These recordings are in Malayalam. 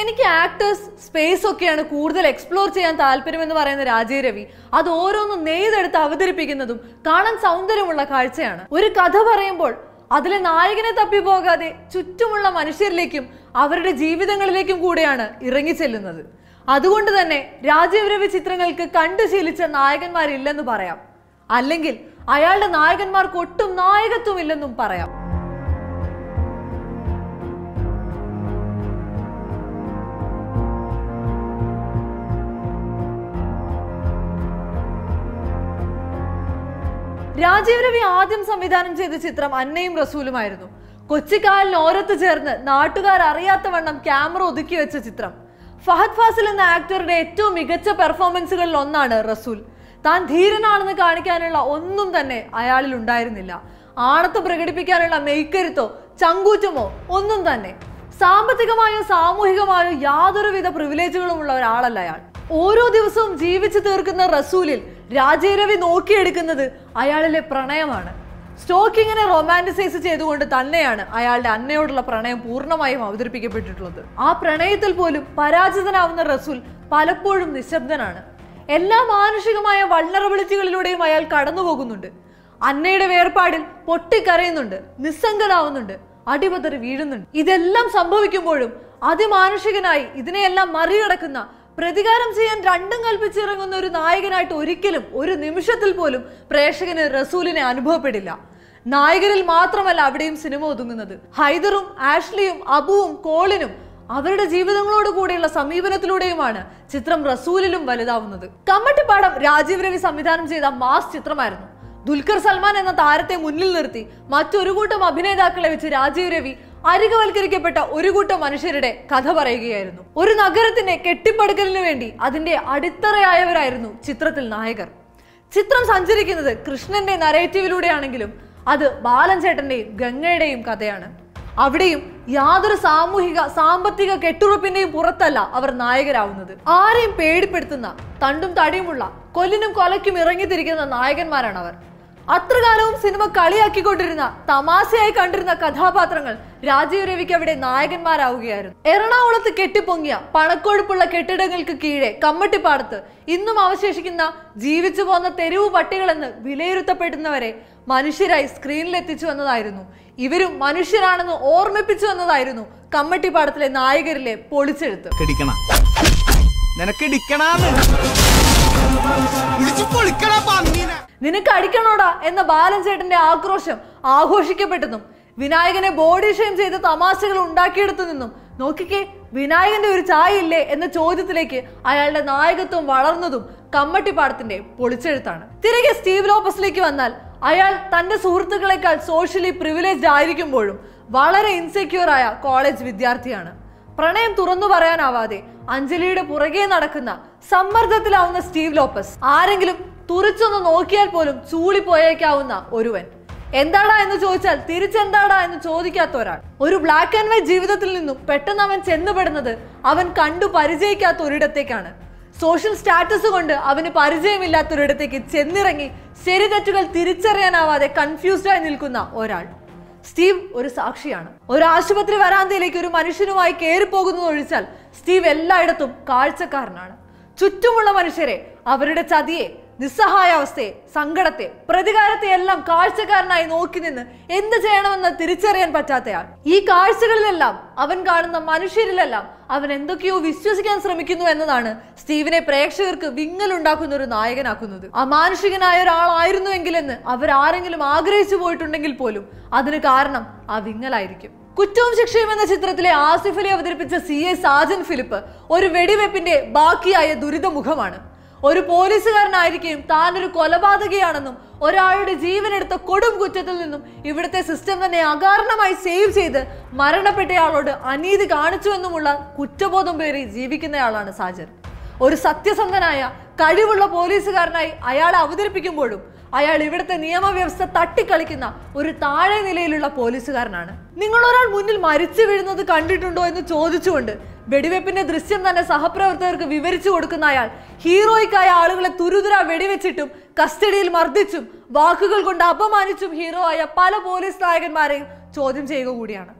എനിക്ക് ആക്ടേഴ്സ് സ്പേസ് ഒക്കെയാണ് കൂടുതൽ എക്സ്പ്ലോർ ചെയ്യാൻ താല്പര്യമെന്ന് പറയുന്ന രാജീവ് രവി അത് ഓരോന്നും നെയ്തെടുത്ത് അവതരിപ്പിക്കുന്നതും കാണാൻ സൗന്ദര്യമുള്ള കാഴ്ചയാണ് ഒരു കഥ പറയുമ്പോൾ അതിലെ നായകനെ തപ്പി പോകാതെ ചുറ്റുമുള്ള മനുഷ്യരിലേക്കും അവരുടെ ജീവിതങ്ങളിലേക്കും കൂടെയാണ് ചെല്ലുന്നത് അതുകൊണ്ട് തന്നെ രാജീവ് രവി ചിത്രങ്ങൾക്ക് കണ്ടുശീലിച്ച നായകന്മാരില്ലെന്ന് പറയാം അല്ലെങ്കിൽ അയാളുടെ നായകന്മാർക്ക് ഒട്ടും നായകത്വമില്ലെന്നും പറയാം രാജീവ് രവി ആദ്യം സംവിധാനം ചെയ്ത ചിത്രം അന്നയും റസൂലുമായിരുന്നു കൊച്ചിക്കാലിന് ഓരത്ത് ചേർന്ന് നാട്ടുകാർ അറിയാത്ത വണ്ണം ക്യാമറ ഒതുക്കി വെച്ച ചിത്രം ഫഹദ് ഫാസിൽ എന്ന ആക്ടറുടെ ഏറ്റവും മികച്ച പെർഫോമൻസുകളിൽ ഒന്നാണ് റസൂൽ താൻ ധീരനാണെന്ന് കാണിക്കാനുള്ള ഒന്നും തന്നെ അയാളിൽ ഉണ്ടായിരുന്നില്ല ആണത്ത് പ്രകടിപ്പിക്കാനുള്ള മെയ്ക്കരുത്തോ ചങ്കൂറ്റമോ ഒന്നും തന്നെ സാമ്പത്തികമായോ സാമൂഹികമായോ യാതൊരുവിധ പ്രിവിലേജുകളും ഉള്ള ഒരാളല്ല അയാൾ ഓരോ ദിവസവും ജീവിച്ചു തീർക്കുന്ന റസൂലിൽ രാജരവി നോക്കിയെടുക്കുന്നത് അയാളിലെ പ്രണയമാണ് സ്റ്റോക്കിങ്ങിനെ റൊമാൻറ്റിസൈസ് ചെയ്തുകൊണ്ട് തന്നെയാണ് അയാളുടെ അന്നയോടുള്ള പ്രണയം പൂർണ്ണമായും അവതരിപ്പിക്കപ്പെട്ടിട്ടുള്ളത് ആ പ്രണയത്തിൽ പോലും പരാജിതനാവുന്ന റസൂൽ പലപ്പോഴും നിശബ്ദനാണ് എല്ലാ മാനുഷികമായ വൾണറബിലിറ്റികളിലൂടെയും അയാൾ കടന്നു പോകുന്നുണ്ട് അന്നയുടെ വേർപാടിൽ പൊട്ടിക്കരയുന്നുണ്ട് നിസ്സംഗനാവുന്നുണ്ട് അടിപതറി വീഴുന്നുണ്ട് ഇതെല്ലാം സംഭവിക്കുമ്പോഴും അതിമാനുഷികനായി ഇതിനെയെല്ലാം മറികടക്കുന്ന പ്രതികാരം ചെയ്യാൻ രണ്ടും കൽപ്പിച്ചിറങ്ങുന്ന ഒരു നായകനായിട്ട് ഒരിക്കലും ഒരു നിമിഷത്തിൽ പോലും പ്രേക്ഷകന് റസൂലിനെ അനുഭവപ്പെടില്ല നായകരിൽ മാത്രമല്ല അവിടെയും സിനിമ ഒതുങ്ങുന്നത് ഹൈദറും ആഷ്ലിയും അബുവും കോളിനും അവരുടെ ജീവിതങ്ങളോട് കൂടിയുള്ള സമീപനത്തിലൂടെയുമാണ് ചിത്രം റസൂലിലും വലുതാവുന്നത് കമ്മട്ടിപ്പാടം രാജീവ് രവി സംവിധാനം ചെയ്ത മാസ് ചിത്രമായിരുന്നു ദുൽഖർ സൽമാൻ എന്ന താരത്തെ മുന്നിൽ നിർത്തി മറ്റൊരു കൂട്ടം അഭിനേതാക്കളെ വെച്ച് രാജീവ് രവി അരികവൽക്കരിക്കപ്പെട്ട ഒരു കൂട്ടം മനുഷ്യരുടെ കഥ പറയുകയായിരുന്നു ഒരു നഗരത്തിന്റെ കെട്ടിപ്പടുക്കലിന് വേണ്ടി അതിന്റെ അടിത്തറയായവരായിരുന്നു ചിത്രത്തിൽ നായകർ ചിത്രം സഞ്ചരിക്കുന്നത് കൃഷ്ണന്റെ നരേറ്റീവിലൂടെയാണെങ്കിലും അത് ബാലൻ ചേട്ടന്റെയും ഗംഗയുടെയും കഥയാണ് അവിടെയും യാതൊരു സാമൂഹിക സാമ്പത്തിക കെട്ടുറപ്പിന്റെയും പുറത്തല്ല അവർ നായകരാവുന്നത് ആരെയും പേടിപ്പെടുത്തുന്ന തണ്ടും തടിയുമുള്ള കൊല്ലിനും കൊലയ്ക്കും ഇറങ്ങിത്തിരിക്കുന്ന നായകന്മാരാണ് അവർ അത്രകാലവും സിനിമ കളിയാക്കിക്കൊണ്ടിരുന്ന തമാശയായി കണ്ടിരുന്ന കഥാപാത്രങ്ങൾ രാജീവ് രവിക്ക് അവിടെ നായകന്മാരാവുകയായിരുന്നു എറണാകുളത്ത് കെട്ടിപ്പൊങ്ങിയ പണക്കൊഴുപ്പുള്ള കെട്ടിടങ്ങൾക്ക് കീഴെ കമ്മട്ടിപ്പാടത്ത് ഇന്നും അവശേഷിക്കുന്ന ജീവിച്ചു പോന്ന തെരുവു പട്ടികളെന്ന് വിലയിരുത്തപ്പെടുന്നവരെ മനുഷ്യരായി സ്ക്രീനിലെത്തിച്ചു വന്നതായിരുന്നു ഇവരും മനുഷ്യരാണെന്ന് ഓർമ്മിപ്പിച്ചു വന്നതായിരുന്നു കമ്മട്ടിപ്പാടത്തിലെ നായകരിലെ പൊളിച്ചെഴുത്ത് നിനക്ക് അടിക്കണോടാ എന്ന ബാലൻ ചേട്ടന്റെ ആക്രോശം ആഘോഷിക്കപ്പെട്ടെന്നും വിനായകനെ ബോഡി ഷെയിം ചെയ്ത് തമാശകൾ ഉണ്ടാക്കിയെടുത്തു നിന്നും നോക്കിക്കേ വിനായകന്റെ ഒരു ചായയില്ലേ എന്ന ചോദ്യത്തിലേക്ക് അയാളുടെ നായകത്വം വളർന്നതും കമ്മട്ടിപ്പാടത്തിന്റെ പൊളിച്ചെഴുത്താണ് തിരികെ സ്റ്റീവ് ലോപ്പസിലേക്ക് വന്നാൽ അയാൾ തന്റെ സുഹൃത്തുക്കളെക്കാൾ സോഷ്യലി പ്രിവിലേജ് ആയിരിക്കുമ്പോഴും വളരെ ഇൻസെക്യൂർ ആയ കോളേജ് വിദ്യാർത്ഥിയാണ് പ്രണയം തുറന്നു പറയാനാവാതെ അഞ്ജലിയുടെ പുറകെ നടക്കുന്ന സമ്മർദ്ദത്തിലാവുന്ന സ്റ്റീവ് ലോപ്പസ് ആരെങ്കിലും തുറിച്ചൊന്ന് നോക്കിയാൽ പോലും ചൂളിപ്പോയേക്കാവുന്ന ഒരുവൻ എന്താടാ എന്ന് ചോദിച്ചാൽ തിരിച്ചെന്താടാ എന്ന് ചോദിക്കാത്ത ഒരാൾ ഒരു ബ്ലാക്ക് ആൻഡ് വൈറ്റ് ജീവിതത്തിൽ നിന്നും പെട്ടെന്ന് അവൻ ചെന്നുപെടുന്നത് അവൻ കണ്ടു പരിചയിക്കാത്ത ഒരിടത്തേക്കാണ് സോഷ്യൽ സ്റ്റാറ്റസ് കൊണ്ട് അവന് പരിചയമില്ലാത്തൊരിടത്തേക്ക് ചെന്നിറങ്ങി ശരി തെറ്റുകൾ തിരിച്ചറിയാനാവാതെ കൺഫ്യൂസ്ഡായി നിൽക്കുന്ന ഒരാൾ സ്റ്റീവ് ഒരു സാക്ഷിയാണ് ഒരു ആശുപത്രി വരാന്തയിലേക്ക് ഒരു മനുഷ്യനുമായി കയറി പോകുന്നത് ഒഴിച്ചാൽ സ്റ്റീവ് എല്ലായിടത്തും കാഴ്ചക്കാരനാണ് ചുറ്റുമുള്ള മനുഷ്യരെ അവരുടെ ചതിയെ നിസ്സഹായാവസ്ഥയെ സങ്കടത്തെ പ്രതികാരത്തെ എല്ലാം കാഴ്ചക്കാരനായി നോക്കി നിന്ന് എന്ത് ചെയ്യണമെന്ന് തിരിച്ചറിയാൻ പറ്റാത്തയാൾ ഈ കാഴ്ചകളിലെല്ലാം അവൻ കാണുന്ന മനുഷ്യരിലെല്ലാം അവൻ എന്തൊക്കെയോ വിശ്വസിക്കാൻ ശ്രമിക്കുന്നു എന്നതാണ് സ്റ്റീവിനെ പ്രേക്ഷകർക്ക് വിങ്ങലുണ്ടാക്കുന്ന ഒരു നായകനാക്കുന്നത് അമാനുഷികനായ ഒരാളായിരുന്നുവെങ്കിലെന്ന് അവരാരെങ്കിലും ആഗ്രഹിച്ചു പോയിട്ടുണ്ടെങ്കിൽ പോലും അതിന് കാരണം ആ വിങ്ങലായിരിക്കും കുറ്റവും ശിക്ഷയും എന്ന ചിത്രത്തിലെ ആസിഫലി അവതരിപ്പിച്ച സി എ സാജൻ ഫിലിപ്പ് ഒരു വെടിവെപ്പിന്റെ ബാക്കിയായ ദുരിതമുഖമാണ് ഒരു പോലീസുകാരനായിരിക്കും താനൊരു കൊലപാതകയാണെന്നും ഒരാളുടെ ജീവനെടുത്ത കൊടും കുറ്റത്തിൽ നിന്നും ഇവിടുത്തെ സിസ്റ്റം തന്നെ അകാരണമായി സേവ് ചെയ്ത് മരണപ്പെട്ടയാളോട് അനീതി കാണിച്ചുവെന്നുമുള്ള കുറ്റബോധം പേറി ജീവിക്കുന്നയാളാണ് സാജർ ഒരു സത്യസന്ധനായ കഴിവുള്ള പോലീസുകാരനായി അയാളെ അവതരിപ്പിക്കുമ്പോഴും അയാൾ ഇവിടുത്തെ നിയമവ്യവസ്ഥ തട്ടിക്കളിക്കുന്ന ഒരു താഴെ നിലയിലുള്ള പോലീസുകാരനാണ് നിങ്ങൾ ഒരാൾ മുന്നിൽ മരിച്ചു വീഴുന്നത് കണ്ടിട്ടുണ്ടോ എന്ന് ചോദിച്ചുകൊണ്ട് വെടിവെപ്പിന്റെ ദൃശ്യം തന്നെ സഹപ്രവർത്തകർക്ക് വിവരിച്ചു കൊടുക്കുന്ന അയാൾ ഹീറോയ്ക്കായ ആളുകളെ തുരുതുര വെടിവെച്ചിട്ടും കസ്റ്റഡിയിൽ മർദ്ദിച്ചും വാക്കുകൾ കൊണ്ട് അപമാനിച്ചും ഹീറോ ആയ പല പോലീസ് നായകന്മാരെയും ചോദ്യം ചെയ്യുക കൂടിയാണ്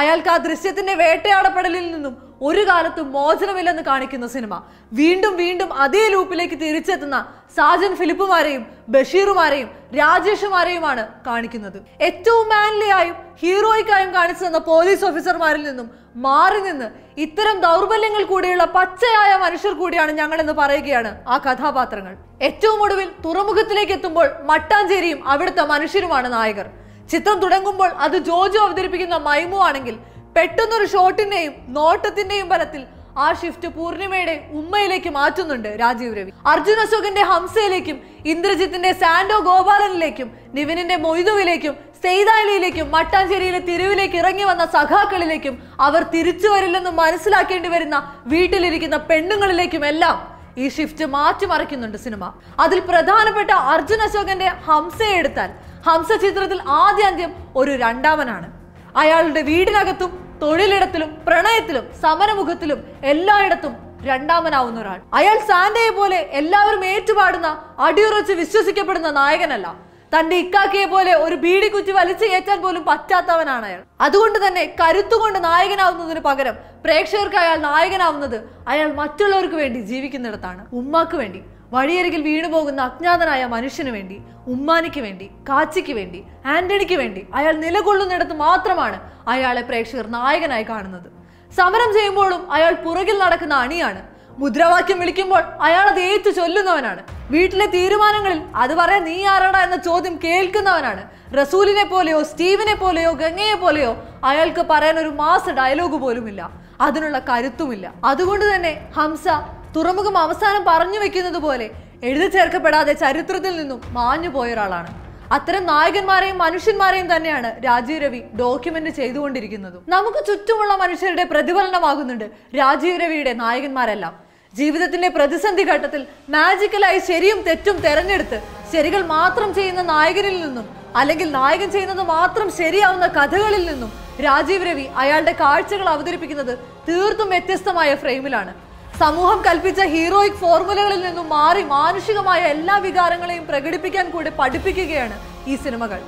അയാൾക്ക് ആ ദൃശ്യത്തിന്റെ വേട്ടയാടപ്പെടലിൽ നിന്നും ഒരു കാലത്തും മോചനമില്ലെന്ന് കാണിക്കുന്ന സിനിമ വീണ്ടും വീണ്ടും അതേ ലൂപ്പിലേക്ക് തിരിച്ചെത്തുന്ന സാജൻ ഫിലിപ്പുമാരെയും ബഷീറുമാരെയും രാജേഷുമാരെയുമാണ് കാണിക്കുന്നത് ഏറ്റവും മാൻലിയായും ഹീറോയ്ക്കായും കാണിച്ചു തന്ന പോലീസ് ഓഫീസർമാരിൽ നിന്നും മാറി നിന്ന് ഇത്തരം ദൗർബല്യങ്ങൾ കൂടിയുള്ള പച്ചയായ മനുഷ്യർ കൂടിയാണ് എന്ന് പറയുകയാണ് ആ കഥാപാത്രങ്ങൾ ഏറ്റവും ഒടുവിൽ തുറമുഖത്തിലേക്ക് എത്തുമ്പോൾ മട്ടാഞ്ചേരിയും അവിടുത്തെ മനുഷ്യരുമാണ് നായകർ ചിത്രം തുടങ്ങുമ്പോൾ അത് ജോജു അവതരിപ്പിക്കുന്ന മൈമു ആണെങ്കിൽ പെട്ടെന്നൊരു ഷോട്ടിന്റെയും നോട്ടത്തിന്റെയും ബലത്തിൽ ആ ഷിഫ്റ്റ് പൂർണിമയുടെ ഉമ്മയിലേക്ക് മാറ്റുന്നുണ്ട് രാജീവ് രവി അർജുൻ അശോകന്റെ ഹംസയിലേക്കും ഇന്ദ്രജിത്തിന്റെ സാൻഡോ ഗോപാലനിലേക്കും നിവിനിന്റെ മൊയ്തുവിലേക്കും സെയ്താലിയിലേക്കും മട്ടാഞ്ചേരിയിലെ തിരുവിലേക്ക് ഇറങ്ങി വന്ന സഖാക്കളിലേക്കും അവർ തിരിച്ചു വരില്ലെന്ന് മനസ്സിലാക്കേണ്ടി വരുന്ന വീട്ടിലിരിക്കുന്ന പെണ്ണുങ്ങളിലേക്കും എല്ലാം ഈ ഷിഫ്റ്റ് മാറ്റിമറിക്കുന്നുണ്ട് സിനിമ അതിൽ പ്രധാനപ്പെട്ട അർജുൻ അശോകന്റെ ഹംസയെ ഹംസ ചിത്രത്തിൽ ആദ്യാന്ത്യം ഒരു രണ്ടാമനാണ് അയാളുടെ വീടിനകത്തും തൊഴിലിടത്തിലും പ്രണയത്തിലും സമരമുഖത്തിലും എല്ലായിടത്തും രണ്ടാമനാവുന്ന ഒരാൾ അയാൾ സാന്റയെ പോലെ എല്ലാവരും ഏറ്റുപാടുന്ന അടിയുറച്ച് വിശ്വസിക്കപ്പെടുന്ന നായകനല്ല തന്റെ ഇക്കാക്കയെ പോലെ ഒരു ബീഡി കുറ്റി വലിച്ചു കയറ്റാൻ പോലും പറ്റാത്തവനാണ് അയാൾ അതുകൊണ്ട് തന്നെ കരുത്തുകൊണ്ട് നായകനാവുന്നതിന് പകരം പ്രേക്ഷകർക്ക് അയാൾ നായകനാവുന്നത് അയാൾ മറ്റുള്ളവർക്ക് വേണ്ടി ജീവിക്കുന്നിടത്താണ് ഉമ്മാക്ക് വേണ്ടി വഴിയരികിൽ വീണുപോകുന്ന അജ്ഞാതനായ മനുഷ്യന് വേണ്ടി ഉമ്മാനിക്ക് വേണ്ടി കാച്ചിക്ക് വേണ്ടി ആന്റണിക്ക് വേണ്ടി അയാൾ നിലകൊള്ളുന്നിടത്ത് മാത്രമാണ് അയാളെ പ്രേക്ഷകർ നായകനായി കാണുന്നത് സമരം ചെയ്യുമ്പോഴും അയാൾ പുറകിൽ നടക്കുന്ന അണിയാണ് മുദ്രാവാക്യം വിളിക്കുമ്പോൾ അയാൾ അത് ഏറ്റു ചൊല്ലുന്നവനാണ് വീട്ടിലെ തീരുമാനങ്ങളിൽ അത് പറയാൻ നീ ആരാടാ എന്ന ചോദ്യം കേൾക്കുന്നവനാണ് റസൂലിനെ പോലെയോ സ്റ്റീവിനെ പോലെയോ ഗംഗയെ പോലെയോ അയാൾക്ക് പറയാൻ ഒരു മാസ് ഡയലോഗ് പോലുമില്ല അതിനുള്ള കരുത്തുമില്ല അതുകൊണ്ട് തന്നെ ഹംസ തുറമുഖം അവസാനം പറഞ്ഞു വെക്കുന്നത് പോലെ എഴുതി ചേർക്കപ്പെടാതെ ചരിത്രത്തിൽ നിന്നും മാഞ്ഞു പോയ ഒരാളാണ് അത്തരം നായകന്മാരെയും മനുഷ്യന്മാരെയും തന്നെയാണ് രാജീവ് രവി ഡോക്യുമെന്റ് ചെയ്തുകൊണ്ടിരിക്കുന്നതും നമുക്ക് ചുറ്റുമുള്ള മനുഷ്യരുടെ പ്രതിഫലനമാകുന്നുണ്ട് രാജീവ് രവിയുടെ നായകന്മാരെല്ലാം ജീവിതത്തിന്റെ പ്രതിസന്ധി ഘട്ടത്തിൽ മാജിക്കലായി ശരിയും തെറ്റും തെരഞ്ഞെടുത്ത് ശരികൾ മാത്രം ചെയ്യുന്ന നായകനിൽ നിന്നും അല്ലെങ്കിൽ നായകൻ ചെയ്യുന്നത് മാത്രം ശരിയാവുന്ന കഥകളിൽ നിന്നും രാജീവ് രവി അയാളുടെ കാഴ്ചകൾ അവതരിപ്പിക്കുന്നത് തീർത്തും വ്യത്യസ്തമായ ഫ്രെയിമിലാണ് സമൂഹം കൽപ്പിച്ച ഹീറോയിക് ഫോർമുലകളിൽ നിന്നും മാറി മാനുഷികമായ എല്ലാ വികാരങ്ങളെയും പ്രകടിപ്പിക്കാൻ കൂടി പഠിപ്പിക്കുകയാണ് ഈ സിനിമകൾ